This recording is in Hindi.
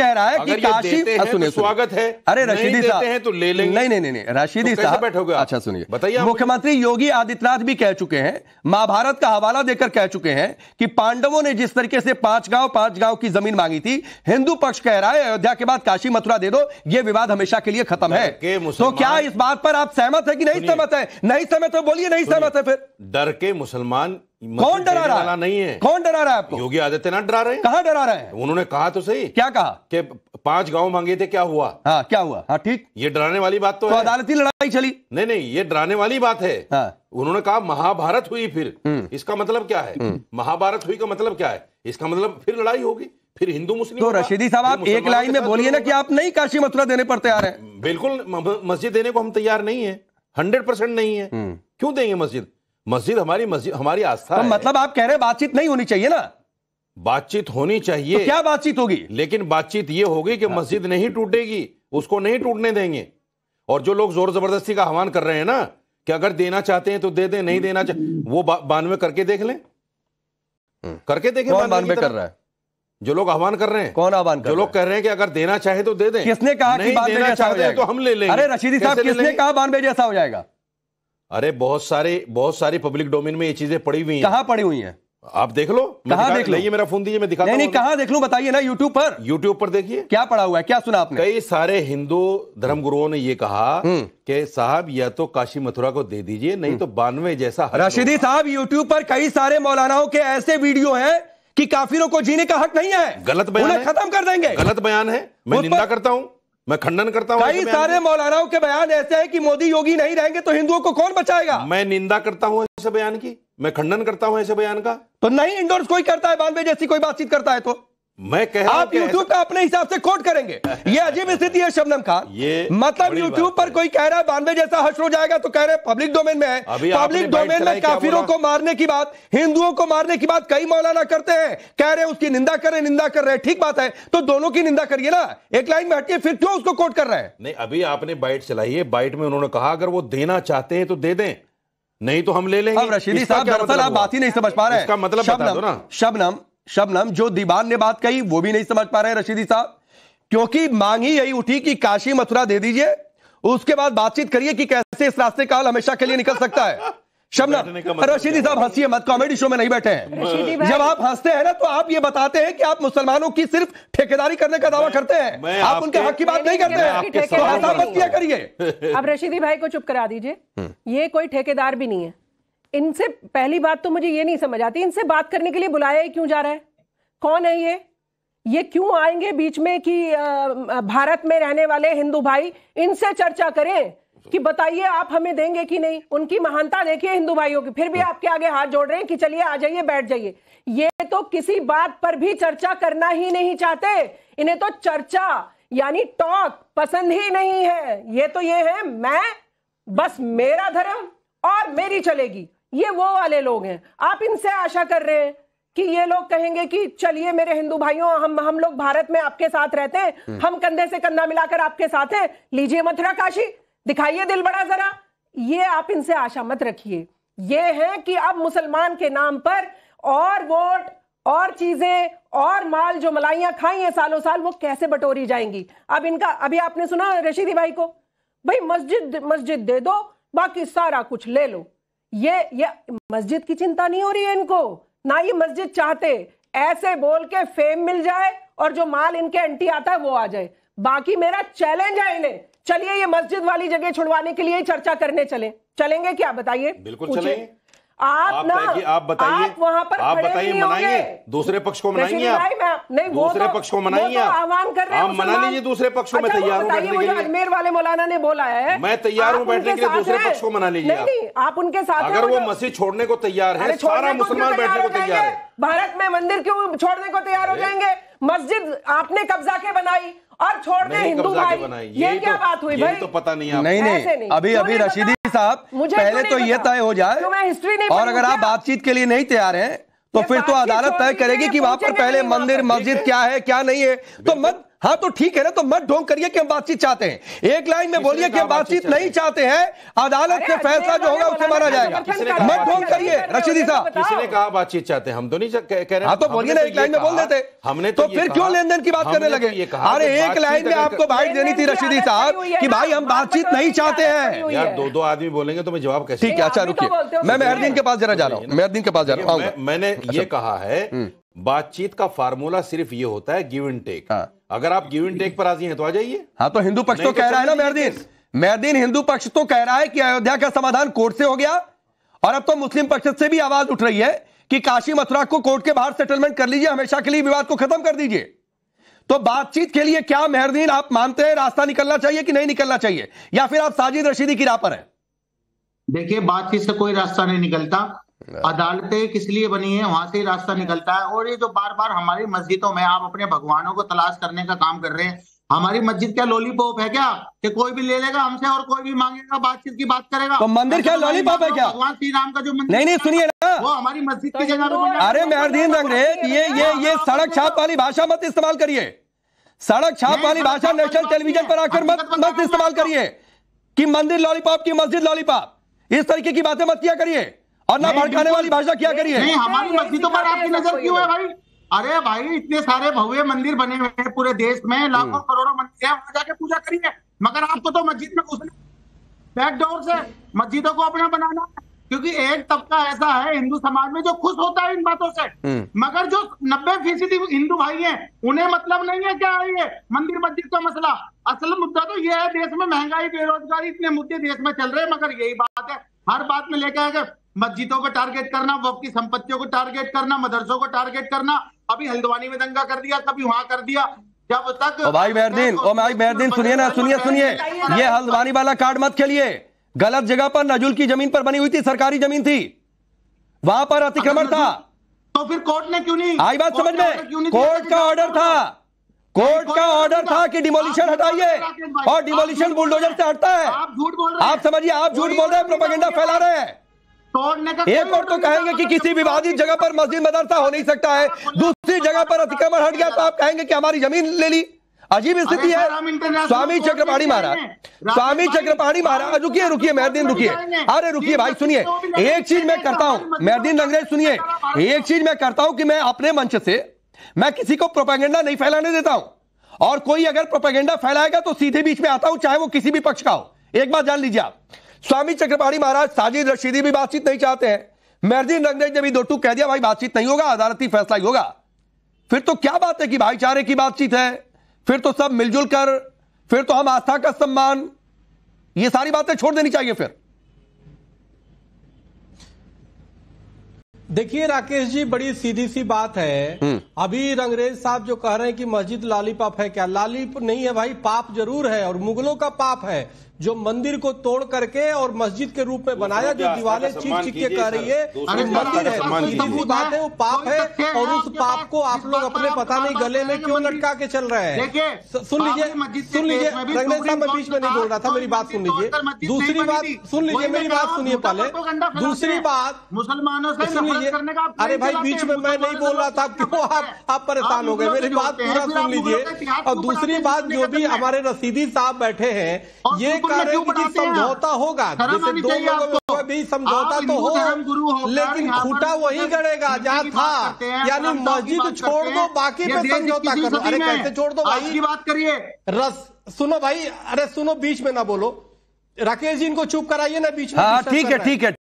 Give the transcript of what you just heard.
कह रहा है कि काशी तो सुनिए स्वागत है अरे रशीदी साहब तो ले लेंगे नहीं नहीं नहीं तो रशीदी साहब बैठोगे अच्छा सुनिए बताइए मुख्यमंत्री योगी आदित्यनाथ भी कह चुके हैं महाभारत का हवाला देकर कह चुके हैं कि पांडवों ने जिस तरीके से पांच गांव पांच गांव की जमीन मांगी थी हिंदू पक्ष कह रहा है अयोध्या के बाद काशी मथुरा दे दो ये विवाद हमेशा के लिए खत्म है तो क्या इस बात पर आप सहमत है कि नहीं सहमत है नहीं सहमत है तो बोलिए नहीं सहमत है फिर डर के मुसलमान कौन डरा रहा है नहीं है कौन डरा रहा है आपको योगी आदित्यनाथ डरा रहे हैं कहा डरा रहे हैं उन्होंने कहा तो सही क्या कहा कि पांच गांव मांगे थे क्या हुआ हाँ क्या हुआ हाँ ठीक ये डराने वाली बात तो, तो अदालती लड़ाई चली नहीं नहीं ये डराने वाली बात है हाँ। उन्होंने कहा महाभारत हुई फिर हम्म। इसका मतलब क्या है हम्म। महाभारत हुई का मतलब क्या है इसका मतलब फिर लड़ाई होगी फिर हिंदू मुस्लिम तो रशीदी साहब आप एक लाइन में बोलिए ना कि आप नहीं काशी मथुरा देने पर तैयार है बिल्कुल मस्जिद देने को हम तैयार नहीं है हंड्रेड परसेंट नहीं है हम्म। क्यों देंगे मस्जिद मस्जिद हमारी मस्जिद हमारी आस्था तो है। मतलब आप कह रहे बातचीत नहीं होनी चाहिए ना बातचीत होनी चाहिए तो क्या बातचीत होगी लेकिन बातचीत ये होगी कि मस्जिद नहीं टूटेगी उसको नहीं टूटने देंगे और जो लोग जोर जबरदस्ती का आह्वान कर रहे हैं ना कि अगर देना चाहते हैं तो दे दें नहीं देना चाहते वो बा, बानवे करके देख लें हम्म। करके देखें कौन बानवे कर रहा है जो लोग आह्वान कर रहे हैं कौन आह्वान जो लोग कह रहे हैं कि अगर देना चाहे तो दे दें किसने कहा कि बानवे जैसा हो जाएगा तो हम ले लेंगे अरे रशीदी साहब किसने कहा बानवे जैसा हो जाएगा अरे बहुत सारे बहुत सारी पब्लिक डोमेन में ये चीजें पड़ी हुई हैं कहाँ पड़ी हुई हैं आप देख लो कहा देख लो ये मेरा फोन दीजिए मैं दिखा नहीं, नहीं कहां देख लो बताइए ना यूट्यूब पर यूट्यूब पर देखिए क्या पड़ा हुआ है क्या सुना आपने कई सारे हिंदू धर्म गुरुओं ने ये कहा हम्म। कि साहब या तो काशी मथुरा को दे दीजिए नहीं हम्म। तो बानवे जैसा रशीदी साहब यूट्यूब पर कई सारे मौलानाओं के ऐसे वीडियो है कि काफिरों को जीने का हक नहीं है गलत बयान खत्म कर देंगे गलत बयान है मैं निंदा करता हूँ मैं खंडन करता हूँ कई सारे मौलानाओं के बयान ऐसे हैं कि मोदी योगी नहीं रहेंगे तो हिंदुओं को कौन बचाएगा मैं निंदा करता हूँ ऐसे बयान की मैं खंडन करता हूँ ऐसे बयान का तो नहीं इंडोर्स कोई करता है बानवे जैसी कोई बातचीत करता है तो मैं कह आप YouTube का अपने हिसाब से कोट करेंगे ये अजीब स्थिति है शबनम खान ये मतलब YouTube पर कोई कह रहा है बानवे जैसा हश्र हो जाएगा तो कह रहे हैं पब्लिक डोमेन में है पब्लिक डोमेन में काफिरों को मारने की बात हिंदुओं को मारने की बात कई मौलाना करते हैं कह रहे हैं उसकी निंदा कर रहे निंदा कर रहे ठीक बात है तो दोनों की निंदा करिए ना एक लाइन में हटिए फिर क्यों उसको कोट कर रहे हैं नहीं अभी आपने बाइट चलाई है बाइट में उन्होंने कहा अगर वो देना चाहते हैं तो दे दें नहीं तो हम ले लेंगे अब रशीदी साहब दरअसल मतलब आप बात ही नहीं समझ पा रहे हैं मतलब शबनम शबनम जो दीवान ने बात कही वो भी नहीं समझ पा रहे रशीदी साहब क्योंकि मांग ही यही उठी कि काशी मथुरा दे दीजिए उसके बाद बातचीत करिए कि कैसे इस रास्ते का हल हमेशा के लिए निकल सकता है शबनम मतलब रशीदी साहब हंसिए मत कॉमेडी शो में नहीं बैठे हैं जब आप हंसते हैं ना तो आप ये बताते हैं कि आप मुसलमानों की सिर्फ ठेकेदारी करने का दावा करते हैं आप उनके हक की बात नहीं करते हैं तो करिए अब रशीदी भाई को चुप करा दीजिए हम्म। ये कोई ठेकेदार भी नहीं है इनसे पहली बात तो मुझे ये नहीं समझ आती इनसे बात करने के लिए बुलाया ही क्यों जा रहा है कौन है ये ये क्यों आएंगे बीच में कि भारत में रहने वाले हिंदू भाई इनसे चर्चा करें कि बताइए आप हमें देंगे कि नहीं उनकी महानता देखिए हिंदू भाइयों की फिर भी हाँ। आपके आगे हाथ जोड़ रहे हैं कि चलिए आ जाइए बैठ जाइए ये तो किसी बात पर भी चर्चा करना ही नहीं चाहते इन्हें तो चर्चा यानी टॉक पसंद ही नहीं है ये तो ये है मैं बस मेरा धर्म और मेरी चलेगी ये वो वाले लोग हैं आप इनसे आशा कर रहे हैं कि ये लोग कहेंगे कि चलिए मेरे हिंदू भाइयों हम हम लोग भारत में आपके साथ रहते हैं हम्म। हम कंधे से कंधा मिलाकर आपके साथ हैं लीजिए मथुरा काशी दिखाइए दिल बड़ा जरा ये आप इनसे आशा मत रखिए ये है कि अब मुसलमान के नाम पर और वोट और चीजें और माल जो मलाइयां खाई हैं सालों साल वो कैसे बटोरी जाएंगी अब इनका अभी आपने सुना रशीदी भाई को भाई मस्जिद मस्जिद दे दो बाकी सारा कुछ ले लो ये ये मस्जिद की चिंता नहीं हो रही है इनको ना ये मस्जिद चाहते ऐसे बोल के फेम मिल जाए और जो माल इनके एंटी आता है वो आ जाए बाकी मेरा चैलेंज है इन्हें चलिए ये मस्जिद वाली जगह छुड़वाने के लिए ही चर्चा करने चले चलेंगे क्या बताइए बिल्कुल चलेंगे आप, आप ना आप बताइए आप वहां पर आप बताइए मनाइए दूसरे पक्ष को मनाइए आप नहीं वो दूसरे तो, पक्ष को मनाइए तो आप आह्वान कर रहे हैं आप मना लीजिए दूसरे पक्ष को मैं अच्छा, तैयार हूँ बैठने के लिए अजमेर वाले मौलाना ने बोला है मैं तैयार हूँ बैठने के लिए दूसरे पक्ष को मना लीजिए आप उनके साथ अगर वो मसीह छोड़ने को तैयार है सारा मुसलमान बैठने को तैयार है भारत में मंदिर क्यों छोड़ने को तैयार हो जाएंगे मस्जिद आपने कब्जा के बनाई और छोड़ दे हिंदू भाई ये क्या तो- बात हुई भाई तो पता नहीं नहीं नहीं अभी अभी रशीदी साहब पहले तो ये तय हो जाए और अगर आप बातचीत के लिए नहीं तैयार हैं तो फिर तो अदालत तय करेगी कि वहां पर पहले मंदिर मस्जिद क्या है क्या नहीं है तो मत हाँ तो ठीक है ना तो मत ढोंग करिए कि हम बातचीत चाहते हैं एक लाइन में बोलिए कि हम बातचीत नहीं चाहते हैं अदालत के फैसला जो होगा उसे माना जाएगा मत ढोंग करिए रशीदी साहब किसी ने कहा बातचीत चाहते हैं हम तो नहीं कह रहे हाँ तो बोलिए ना तो एक लाइन में बोल देते हमने तो, तो फिर क्यों लेन देन की बात करने तो लगे अरे एक लाइन में आपको बाइट देनी थी रशीदी साहब की भाई हम बातचीत नहीं चाहते हैं यार दो दो आदमी बोलेंगे तो मैं जवाब कैसे ठीक है अच्छा रुकिए मैं मेहरदीन के पास जरा जा रहा हूँ मेहरदीन के पास जा रहा हूँ मैंने अच्छा। ये कहा है हम्म। बातचीत का फार्मूला सिर्फ ये होता है गिव एंड टेक अगर आप गिव एंड टेक पर राजी हैं तो आ जाइए हाँ तो हिंदू पक्ष तो, तो कह रहा है ना मेहरदीन मेहरदीन हिंदू पक्ष तो कह रहा है कि अयोध्या का समाधान कोर्ट से हो गया और अब तो मुस्लिम पक्ष से भी आवाज उठ रही है कि काशी मथुरा को कोर्ट के बाहर सेटलमेंट कर लीजिए हमेशा के लिए विवाद को खत्म कर दीजिए तो बातचीत के लिए क्या मेहरदीन आप मानते हैं रास्ता निकलना चाहिए कि नहीं निकलना चाहिए या फिर आप साजिद रशीदी की राह पर है देखिए बातचीत से कोई रास्ता नहीं निकलता अदालतें किस लिए बनी है वहां से ही रास्ता निकलता है और ये जो बार बार हमारी मस्जिदों में आप अपने भगवानों को तलाश करने का काम कर रहे हैं हमारी मस्जिद क्या लॉलीपॉप है क्या कि कोई भी ले लेगा हमसे और कोई भी मांगेगा बातचीत की बात करेगा तो मंदिर क्या लॉलीपॉप तो है क्या भगवान श्री राम का जो मंदिर नहीं नहीं सुनिए ना वो हमारी मस्जिद की तो जगह तो अरे मेहरदीन अंग्रेज ये ये ये सड़क छाप वाली भाषा मत इस्तेमाल करिए सड़क छाप वाली भाषा नेशनल टेलीविजन पर आकर मत मत इस्तेमाल करिए कि मंदिर लॉलीपॉप की मस्जिद लॉलीपॉप इस तरीके की बातें मत किया करिए और ना भड़काने वाली भाषा क्या करिए नहीं हमारी मस्जिदों पर आपकी नजर क्यों है भाई अरे भाई इतने सारे भव्य मंदिर बने हुए हैं पूरे देश में लाखों हम्म। करोड़ों मंदिर है वहां जाके पूजा करिए मगर आपको तो मस्जिद में घुसने बैकडोर से मस्जिदों को अपना बनाना क्योंकि एक तबका ऐसा है हिंदू समाज में जो खुश होता है इन बातों से हम्म। मगर जो नब्बे फीसदी हिंदू भाई हैं उन्हें मतलब नहीं है क्या ये मंदिर मस्जिद का मसला असल मुद्दा तो ये है देश में महंगाई बेरोजगारी इतने मुद्दे देश में चल रहे हैं मगर यही बात है हर बात में लेके आएगा मस्जिदों को टारगेट करना वक्त की संपत्तियों को टारगेट करना मदरसों को टारगेट करना अभी हल्द्वानी में दंगा कर दिया कभी वहां कर दिया जब तक ओ भाई बहरदीन ओ भाई बहरदीन सुनिए ना सुनिए सुनिए ये हल्द्वानी वाला कार्ड मत खेलिए गलत जगह पर नजुल की जमीन पर बनी हुई थी सरकारी जमीन थी वहां पर अतिक्रमण था तो फिर कोर्ट ने क्यों नहीं आई बात समझ में कोर्ट का ऑर्डर था कोर्ट का ऑर्डर था कि डिमोलिशन हटाइए और डिमोलिशन बुलडोजर से हटता है आप झूठ बोल रहे हैं आप समझिए आप झूठ बोल रहे हैं प्रोपेगेंडा फैला रहे हैं तोड़ने का एक और तो कहेंगे कि किसी विवादित जगह पर मस्जिद मदरसा हो नहीं सकता है दूसरी जगह पर अतिक्रमण हट गया तो आप कहेंगे कि हमारी जमीन ले ली अजीब स्थिति है स्वामी चक्रपाणी महाराज स्वामी चक्रपाणी महाराज रुकिए रुकिए महरदीन रुकिए अरे रुकिए भाई सुनिए एक चीज मैं करता हूं महरदीन अंग्रेज सुनिए एक चीज मैं करता हूं कि मैं अपने मंच से मैं किसी को प्रोपेगेंडा नहीं फैलाने देता हूं और कोई अगर प्रोपेगेंडा फैलाएगा तो सीधे बीच में आता हूं चाहे वो किसी भी पक्ष का हो एक बात जान लीजिए आप स्वामी चक्रपाणी महाराज साजिद रशीदी भी बातचीत नहीं चाहते हैं महरदीन रंगनेज ने भी दो टूक कह दिया भाई बातचीत नहीं होगा अदालती फैसला ही होगा फिर तो क्या बात है कि भाईचारे की बातचीत है फिर तो सब मिलजुल कर फिर तो हम आस्था का सम्मान ये सारी बातें छोड़ देनी चाहिए फिर देखिए राकेश जी बड़ी सीधी सी बात है हम्म। अभी अंग्रेज साहब जो कह रहे हैं कि मस्जिद पाप है क्या लालीप नहीं है भाई पाप जरूर है और मुगलों का पाप है जो मंदिर को तोड़ करके और मस्जिद के रूप में बनाया जो दीवारें चीख चीख के कह रही है मंदिर है बात है वो पाप है और उस पाप को आप लोग अपने पता नहीं गले में क्यों लटका के चल रहे हैं सुन लीजिए सुन लीजिए रंगनेश साहब मैं बीच में नहीं बोल रहा था मेरी बात सुन लीजिए दूसरी बात सुन लीजिए मेरी बात सुनिए पहले दूसरी बात मुसलमानों सुन लीजिए अरे भाई बीच में मैं नहीं बोल रहा था क्यों आप आप परेशान हो गए मेरी बात पूरा सुन लीजिए और दूसरी बात जो भी हमारे रसीदी साहब बैठे हैं ये कह रहे हैं कि समझौता होगा जैसे दो लोगों तो भी समझौता तो हो लेकिन खूटा वही गड़ेगा जहाँ था यानी मस्जिद छोड़ दो बाकी पे समझौता करो अरे कैसे छोड़ दो भाई बात करिए रस सुनो भाई अरे सुनो बीच में ना बोलो राकेश जी इनको चुप कराइए ना बीच में हाँ, ठीक है ठीक है